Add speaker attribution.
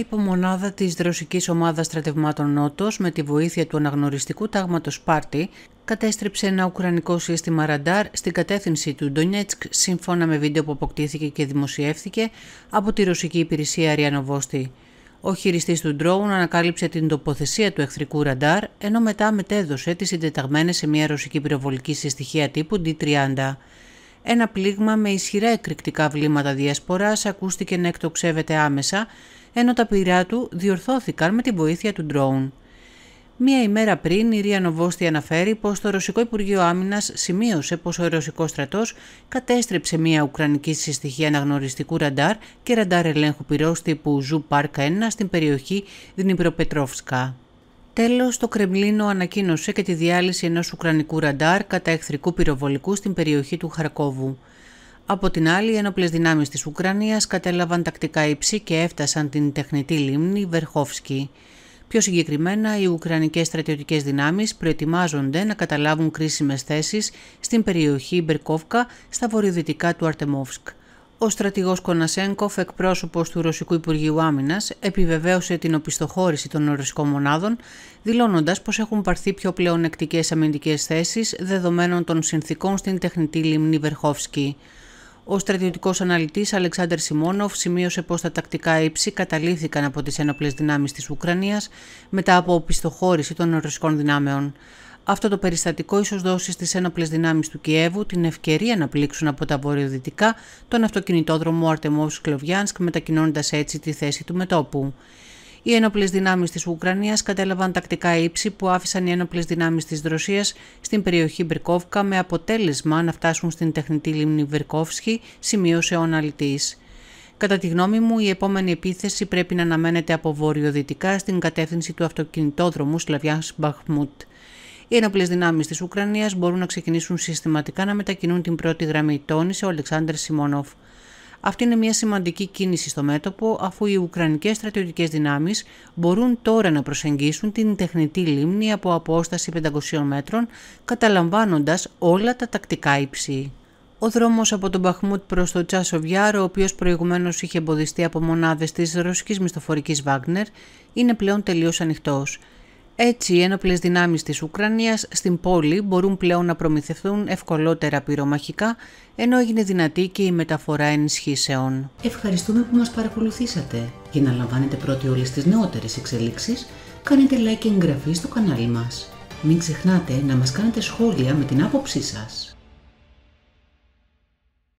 Speaker 1: Η υπομονάδα της Ρωσικής ομάδας στρατευμάτων νότος με τη βοήθεια του αναγνωριστικού τάγματος Πάρτη κατέστρεψε ένα ουκρανικό σύστημα ραντάρ στην κατεύθυνση του Ντονιέτσκ σύμφωνα με βίντεο που αποκτήθηκε και δημοσιεύθηκε από τη ρωσική υπηρεσία Αριανοβόστη. Ο χειριστής του ντρόουν ανακάλυψε την τοποθεσία του εχθρικού ραντάρ, ενώ μετά μετέδωσε τις συντεταγμένες σε μια ρωσική πυροβολική συστοιχεία τύπου D-30. Ένα πλήγμα με ισχυρά εκρηκτικά βλήματα διασποράς ακούστηκε να εκτοξεύεται άμεσα ενώ τα πυρά του διορθώθηκαν με τη βοήθεια του ντρόουν. Μία ημέρα πριν, η Ρία Νοβόστη αναφέρει πως το Ρωσικό Υπουργείο Άμυνας σημείωσε πως ο Ρωσικός στρατός κατέστρεψε μία Ουκρανική συστοιχία αναγνωριστικού ραντάρ και ραντάρ ελέγχου πυρός τύπου Ζου Πάρκα 1 στην περιοχή Δνηπροπετρόφσκα. Τέλος, το Κρεμλίνο ανακοίνωσε και τη διάλυση ενός Ουκρανικού ραντάρ κατά εχθρικού πυροβολικού στην περιοχή του Χαρκόβου. Από την άλλη, οι ένοπλε δυνάμεις της Ουκρανίας κατέλαβαν τακτικά ύψη και έφτασαν την τεχνητή λίμνη Βερχόφσκι. Πιο συγκεκριμένα, οι ουκρανικές στρατιωτικές δυνάμεις προετοιμάζονται να καταλάβουν κρίσιμες θέσεις στην περιοχή Μπερκόφκα στα βορειοδυτικά του Αρτεμόφσκ. Ο στρατηγός Κονασένκοφ, εκπρόσωπος του Ρωσικού Υπουργείου Άμυνας, επιβεβαίωσε την οπισθοχώρηση των ρωσικών μονάδων, δηλώνοντας πως έχουν πάρθει πιο πλεονεκτικές αμυντικές θέσεις δεδομένων των συνθήκων στην τεχνητή λίμνη Βερχόφσκι. Ο στρατιωτικός αναλυτής Αλεξάνδρ Σιμόνοφ σημείωσε πως τα τακτικά ύψη καταλήφθηκαν από τις ένοπλες δυνάμεις της Ουκρανίας μετά από οπισθοχώρηση των ρωσικών δυνάμεων. Αυτό το περιστατικό ίσως δώσει στις ένοπλες δυνάμεις του Κιέβου την ευκαιρία να πλήξουν από τα βορειοδυτικά τον αυτοκινητόδρομο Αρτεμόβ Σκλοβιάνσκ, μετακινώντας έτσι τη θέση του μετόπου. Οι ένοπλες δυνάμεις της Ουκρανίας κατέλαβαν τακτικά ύψη που άφησαν οι ένοπλες δυνάμεις της Ρωσίας στην περιοχή Μπρικόβκα με αποτέλεσμα να φτάσουν στην τεχνητή λίμνη Βερκόφσκι, σημείωσε ο αναλυτή. Κατά τη γνώμη μου, η επόμενη επίθεση πρέπει να αναμένεται από βορειοδυτικά στην κατεύθυνση του αυτοκινητόδρομου Σλαβιάς Μπαχμούτ. Οι ενόπλε δυνάμεις της Ουκρανίας μπορούν να ξεκινήσουν συστηματικά να μετακινούν την πρώτη γραμμή, τόνισε ο Αλεξάνδρ Σιμονόφ. Αυτή είναι μια σημαντική κίνηση στο μέτωπο, αφού οι Ουκρανικές στρατιωτικές δυνάμεις μπορούν τώρα να προσεγγίσουν την τεχνητή λίμνη από απόσταση 500 μέτρων, καταλαμβάνοντας όλα τα τακτικά ύψη. Ο δρόμος από τον Μπαχμούτ προς το Τσάσοβιάρ, ο οποίος προηγουμένως είχε εμποδιστεί από μονάδες της ρωσικής μισθοφορικής Βάγκνερ, είναι πλέον τελείως ανοιχτός. Έτσι, οι ένοπλες δυνάμεις της Ουκρανίας στην πόλη μπορούν πλέον να προμηθευτούν ευκολότερα πυρομαχικά, ενώ έγινε δυνατή και η μεταφορά ενισχύσεων. Ευχαριστούμε που μας παρακολουθήσατε. Για να λαμβάνετε πρώτοι όλες τις νεότερες εξελίξεις, κάνετε like και εγγραφή στο κανάλι μας. Μην ξεχνάτε να μας κάνετε σχόλια με την άποψή σας.